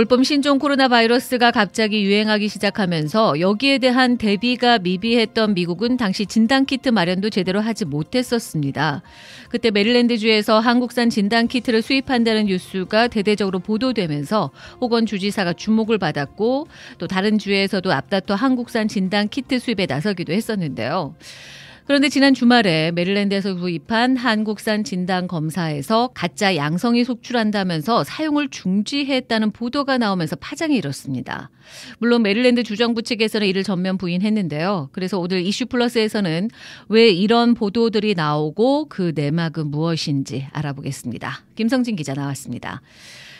올봄 신종 코로나 바이러스가 갑자기 유행하기 시작하면서 여기에 대한 대비가 미비했던 미국은 당시 진단키트 마련도 제대로 하지 못했었습니다. 그때 메릴랜드주에서 한국산 진단키트를 수입한다는 뉴스가 대대적으로 보도되면서 호건 주지사가 주목을 받았고 또 다른 주에서도 앞다퉈 한국산 진단키트 수입에 나서기도 했었는데요. 그런데 지난 주말에 메릴랜드에서 구입한 한국산 진단 검사에서 가짜 양성이 속출한다면서 사용을 중지했다는 보도가 나오면서 파장이 일었습니다. 물론 메릴랜드 주정부 측에서는 이를 전면 부인했는데요. 그래서 오늘 이슈 플러스에서는 왜 이런 보도들이 나오고 그 내막은 무엇인지 알아보겠습니다. 김성진 기자 나왔습니다.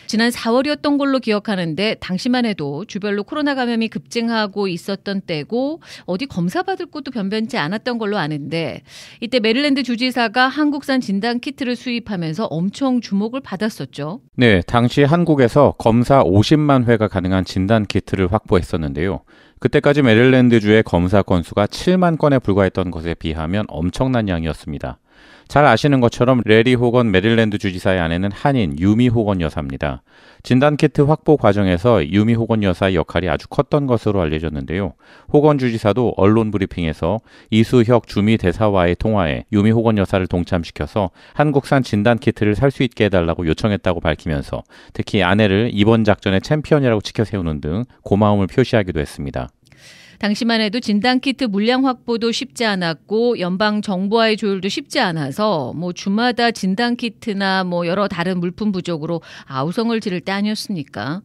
지난 4월이었던 걸로 기억하는데 당시만 해도 주별로 코로나 감염이 급증하고 있었던 때고 어디 검사 받을 곳도 변변치 않았던 걸로 아는데 이때 메릴랜드 주지사가 한국산 진단 키트를 수입하면서 엄청 주목을 받았었죠. 네, 당시 한국에서 검사 50만 회가 가능한 진단 키트를 확보했었는데요. 그때까지 메릴랜드주의 검사 건수가 7만 건에 불과했던 것에 비하면 엄청난 양이었습니다. 잘 아시는 것처럼 레리 호건 메릴랜드 주지사의 아내는 한인 유미 호건 여사입니다. 진단키트 확보 과정에서 유미 호건 여사의 역할이 아주 컸던 것으로 알려졌는데요. 호건 주지사도 언론 브리핑에서 이수혁 주미 대사와의 통화에 유미 호건 여사를 동참시켜서 한국산 진단키트를 살 수 있게 해달라고 요청했다고 밝히면서 특히 아내를 이번 작전의 챔피언이라고 치켜 세우는 등 고마움을 표시하기도 했습니다. 당시만 해도 진단키트 물량 확보도 쉽지 않았고 연방 정부와의 조율도 쉽지 않아서 뭐 주마다 진단키트나 뭐 여러 다른 물품 부족으로 아우성을 지를 때 아니었습니까?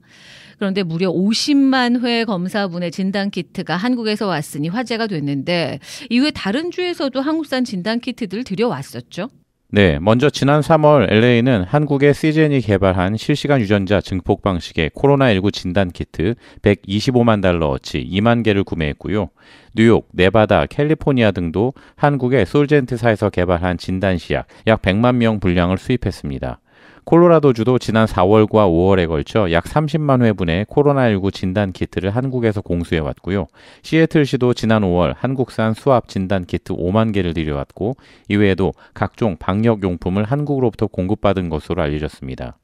그런데 무려 50만 회 검사분의 진단키트가 한국에서 왔으니 화제가 됐는데 이후에 다른 주에서도 한국산 진단키트들 들여왔었죠. 네, 먼저 지난 3월 LA는 한국의 g n 이 개발한 실시간 유전자 증폭 방식의 코로나19 진단 키트 125만 달러어치 2만 개를 구매했고요. 뉴욕, 네바다, 캘리포니아 등도 한국의 솔젠트사에서 개발한 진단 시약 약 100만 명 분량을 수입했습니다. 콜로라도주도 지난 4월과 5월에 걸쳐 약 30만 회분의 코로나19 진단 키트를 한국에서 공수해 왔고요. 시애틀시도 지난 5월 한국산 수압 진단 키트 5만 개를 들여왔고 이외에도 각종 방역 용품을 한국으로부터 공급받은 것으로 알려졌습니다.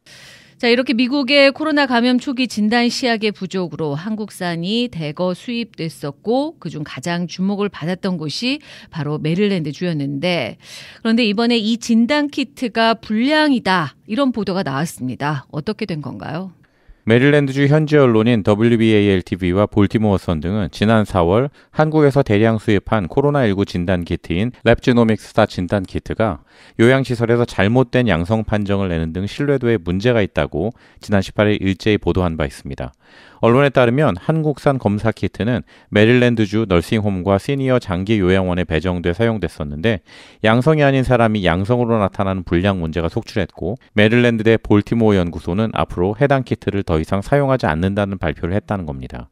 자, 이렇게 미국의 코로나 감염 초기 진단 시약의 부족으로 한국산이 대거 수입됐었고 그 중 가장 주목을 받았던 곳이 바로 메릴랜드 주였는데 그런데 이번에 이 진단 키트가 불량이다 이런 보도가 나왔습니다. 어떻게 된 건가요? 메릴랜드주 현지 언론인 WBAL-TV와 볼티모어 선 등은 지난 4월 한국에서 대량 수입한 코로나19 진단 키트인 랩지노믹스타 진단 키트가 요양시설에서 잘못된 양성 판정을 내는 등 신뢰도에 문제가 있다고 지난 18일 일제히 보도한 바 있습니다. 언론에 따르면 한국산 검사 키트는 메릴랜드주 널싱홈과 시니어 장기 요양원에 배정돼 사용됐었는데 양성이 아닌 사람이 양성으로 나타나는 불량 문제가 속출했고 메릴랜드대 볼티모어 연구소는 앞으로 해당 키트를 더 이상 사용하지 않는다는 발표를 했다는 겁니다.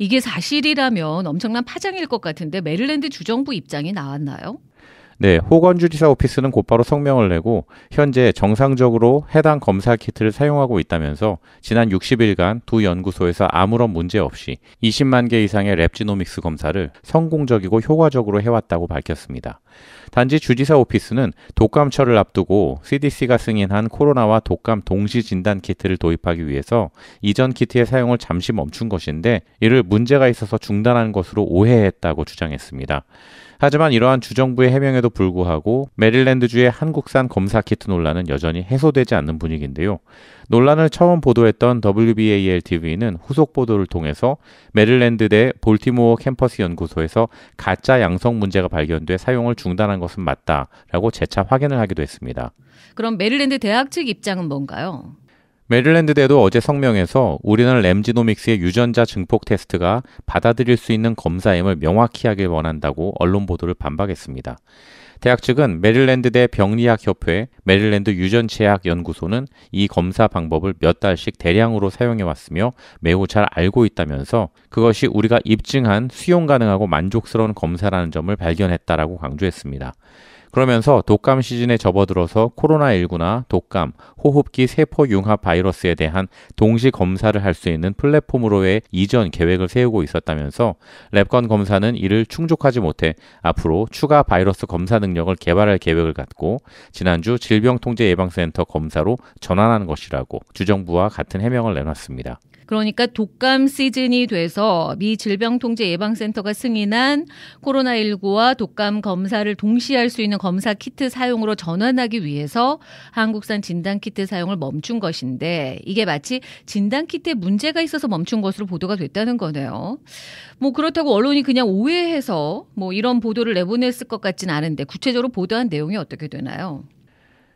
이게 사실이라면 엄청난 파장일 것 같은데 메릴랜드 주정부 입장이 나왔나요? 네, 호건주지사 오피스는 곧바로 성명을 내고 현재 정상적으로 해당 검사 키트를 사용하고 있다면서 지난 60일간 두 연구소에서 아무런 문제 없이 20만 개 이상의 랩지노믹스 검사를 성공적이고 효과적으로 해왔다고 밝혔습니다. 단지 주지사 오피스는 독감철을 앞두고 CDC가 승인한 코로나와 독감 동시 진단 키트를 도입하기 위해서 이전 키트의 사용을 잠시 멈춘 것인데 이를 문제가 있어서 중단한 것으로 오해했다고 주장했습니다. 하지만 이러한 주정부의 해명에도 불구하고 메릴랜드주의 한국산 검사 키트 논란은 여전히 해소되지 않는 분위기인데요. 논란을 처음 보도했던 WBAL TV는 후속 보도를 통해서 메릴랜드 대 볼티모어 캠퍼스 연구소에서 가짜 양성 문제가 발견돼 사용을 중단한 것은 맞다라고 재차 확인을 하기도 했습니다. 그럼 메릴랜드 대학 측 입장은 뭔가요? 메릴랜드대도 어제 성명에서 우리는 램지노믹스의 유전자 증폭 테스트가 받아들일 수 있는 검사임을 명확히 하길 원한다고 언론 보도를 반박했습니다. 대학 측은 메릴랜드대 병리학 협회, 메릴랜드 유전체학 연구소는 이 검사 방법을 몇 달씩 대량으로 사용해 왔으며 매우 잘 알고 있다면서 그것이 우리가 입증한 수용 가능하고 만족스러운 검사라는 점을 발견했다라고 강조했습니다. 그러면서 독감 시즌에 접어들어서 코로나19나 독감, 호흡기 세포 융합 바이러스에 대한 동시 검사를 할 수 있는 플랫폼으로의 이전 계획을 세우고 있었다면서 랩건 검사는 이를 충족하지 못해 앞으로 추가 바이러스 검사 능력을 개발할 계획을 갖고 지난주 질병통제예방센터 검사로 전환한 것이라고 주정부와 같은 해명을 내놨습니다. 그러니까 독감 시즌이 돼서 미 질병통제예방센터가 승인한 코로나19와 독감 검사를 동시에 할 수 있는 검사 키트 사용으로 전환하기 위해서 한국산 진단 키트 사용을 멈춘 것인데 이게 마치 진단 키트에 문제가 있어서 멈춘 것으로 보도가 됐다는 거네요. 뭐 그렇다고 언론이 그냥 오해해서 뭐 이런 보도를 내보냈을 것 같진 않은데 구체적으로 보도한 내용이 어떻게 되나요?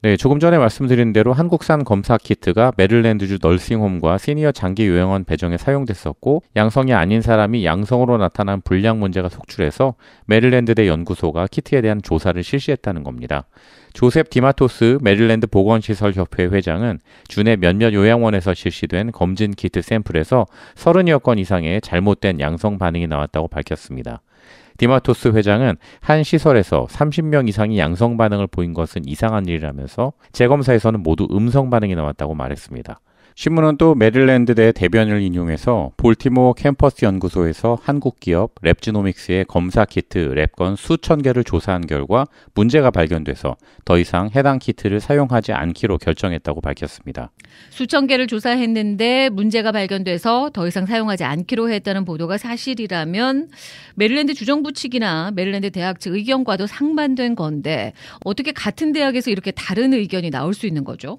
네, 조금 전에 말씀드린 대로 한국산 검사 키트가 메릴랜드주 널싱홈과 시니어 장기 요양원 배정에 사용됐었고 양성이 아닌 사람이 양성으로 나타난 불량 문제가 속출해서 메릴랜드대 연구소가 키트에 대한 조사를 실시했다는 겁니다. 조셉 디마토스 메릴랜드 보건시설협회 회장은 주내 몇몇 요양원에서 실시된 검진 키트 샘플에서 30여 건 이상의 잘못된 양성 반응이 나왔다고 밝혔습니다. 디마토스 회장은 한 시설에서 30명 이상이 양성 반응을 보인 것은 이상한 일이라면서 재검사에서는 모두 음성 반응이 나왔다고 말했습니다. 신문은 또 메릴랜드대 대변을 인용해서 볼티모어 캠퍼스 연구소에서 한국 기업 랩지노믹스의 검사 키트 랩건 수천 개를 조사한 결과 문제가 발견돼서 더 이상 해당 키트를 사용하지 않기로 결정했다고 밝혔습니다. 수천 개를 조사했는데 문제가 발견돼서 더 이상 사용하지 않기로 했다는 보도가 사실이라면 메릴랜드 주정부 측이나 메릴랜드 대학 측 의견과도 상반된 건데 어떻게 같은 대학에서 이렇게 다른 의견이 나올 수 있는 거죠?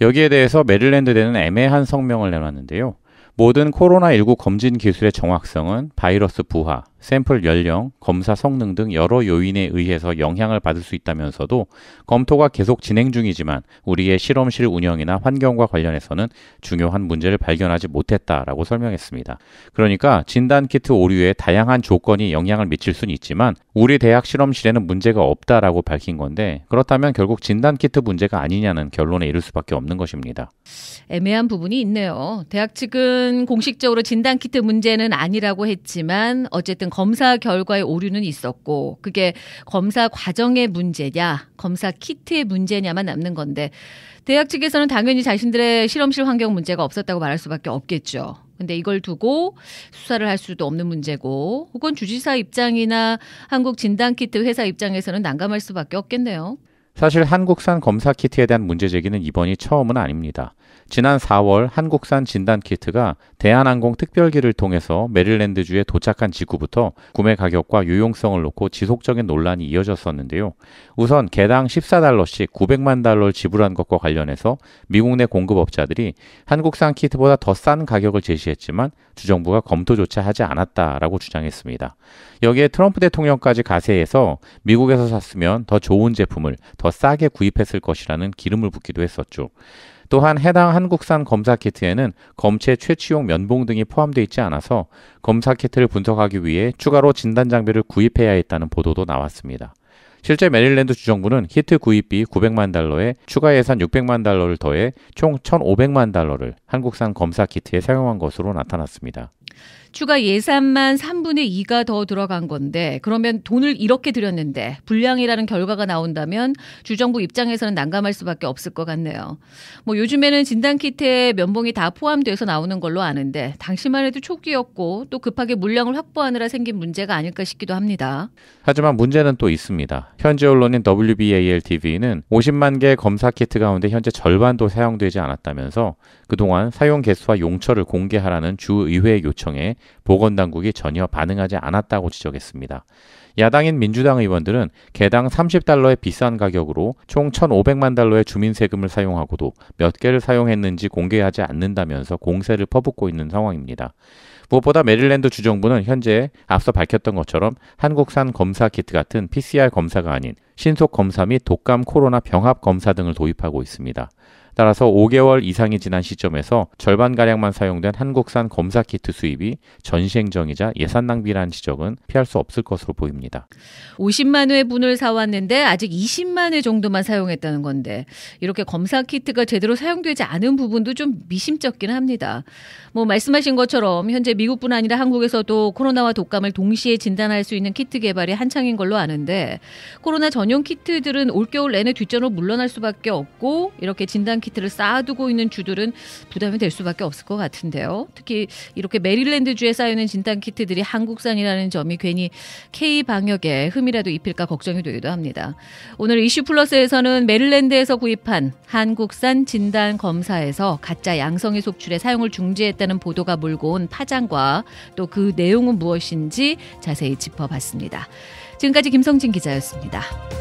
여기에 대해서 메릴랜드대는 애매한 성명을 내놨는데요. 모든 코로나19 검진 기술의 정확성은 바이러스 부하, 샘플 연령, 검사 성능 등 여러 요인에 의해서 영향을 받을 수 있다면서도 검토가 계속 진행 중이지만 우리의 실험실 운영이나 환경과 관련해서는 중요한 문제를 발견하지 못했다라고 설명했습니다. 그러니까 진단 키트 오류에 다양한 조건이 영향을 미칠 수는 있지만 우리 대학 실험실에는 문제가 없다라고 밝힌 건데 그렇다면 결국 진단 키트 문제가 아니냐는 결론에 이를 수밖에 없는 것입니다. 애매한 부분이 있네요. 대학 측은 공식적으로 진단 키트 문제는 아니라고 했지만 어쨌든 검사 결과에 오류는 있었고 그게 검사 과정의 문제냐 검사 키트의 문제냐만 남는 건데 대학 측에서는 당연히 자신들의 실험실 환경 문제가 없었다고 말할 수밖에 없겠죠. 근데 이걸 두고 수사를 할 수도 없는 문제고 혹은 주지사 입장이나 한국 진단키트 회사 입장에서는 난감할 수밖에 없겠네요. 사실 한국산 검사 키트에 대한 문제 제기는 이번이 처음은 아닙니다. 지난 4월 한국산 진단 키트가 대한항공 특별기를 통해서 메릴랜드주에 도착한 직후부터 구매 가격과 유용성을 놓고 지속적인 논란이 이어졌었는데요. 우선 개당 14달러씩 900만 달러를 지불한 것과 관련해서 미국 내 공급업자들이 한국산 키트보다 더 싼 가격을 제시했지만 주정부가 검토조차 하지 않았다라고 주장했습니다. 여기에 트럼프 대통령까지 가세해서 미국에서 샀으면 더 좋은 제품을 더 싸게 구입했을 것이라는 기름을 붓기도 했었죠. 또한 해당 한국산 검사 키트에는 검체 채취용 면봉 등이 포함되어 있지 않아서 검사 키트를 분석하기 위해 추가로 진단 장비를 구입해야 했다는 보도도 나왔습니다. 실제 메릴랜드 주정부는 히트 구입비 900만 달러에 추가 예산 600만 달러를 더해 총 1,500만 달러를 한국산 검사 키트에 사용한 것으로 나타났습니다. 추가 예산만 3분의 2가 더 들어간 건데 그러면 돈을 이렇게 들였는데 불량이라는 결과가 나온다면 주정부 입장에서는 난감할 수밖에 없을 것 같네요. 뭐 요즘에는 진단 키트에 면봉이 다 포함돼서 나오는 걸로 아는데 당시만 해도 초기였고 또 급하게 물량을 확보하느라 생긴 문제가 아닐까 싶기도 합니다. 하지만 문제는 또 있습니다. 현재 언론인 WBAL TV는 50만 개 검사 키트 가운데 현재 절반도 사용되지 않았다면서 그동안 사용 개수와 용처를 공개하라는 주의회 요청에 보건당국이 전혀 반응하지 않았다고 지적했습니다. 야당인 민주당 의원들은 개당 30달러의 비싼 가격으로 총 1,500만 달러의 주민 세금을 사용하고도 몇 개를 사용했는지 공개하지 않는다면서 공세를 퍼붓고 있는 상황입니다. 무엇보다 메릴랜드 주정부는 현재 앞서 밝혔던 것처럼 한국산 검사 키트 같은 PCR 검사가 아닌 신속 검사 및 독감 코로나 병합 검사 등을 도입하고 있습니다. 따라서 5개월 이상이 지난 시점에서 절반가량만 사용된 한국산 검사 키트 수입이 전시행정이자 예산 낭비라는 지적은 피할 수 없을 것으로 보입니다. 50만 회 분을 사왔는데 아직 20만 회 정도만 사용했다는 건데 이렇게 검사 키트가 제대로 사용되지 않은 부분도 좀 미심쩍긴 합니다. 뭐 말씀하신 것처럼 현재 미국뿐 아니라 한국에서도 코로나와 독감을 동시에 진단할 수 있는 키트 개발이 한창인 걸로 아는데 코로나 전용 키트들은 올겨울 내내 뒷전으로 물러날 수밖에 없고 이렇게 진단 키트를 쌓아두고 있는 주들은 부담이 될 수밖에 없을 것 같은데요. 특히 이렇게 메릴랜드 주에 쌓여있는 진단 키트들이 한국산이라는 점이 괜히 K 방역에 흠이라도 입힐까 걱정이 되기도 합니다. 오늘 이슈 플러스에서는 메릴랜드에서 구입한 한국산 진단 검사에서 가짜 양성의 속출에 사용을 중지했다는 보도가 몰고 온 파장과 또 그 내용은 무엇인지 자세히 짚어봤습니다. 지금까지 김성진 기자였습니다.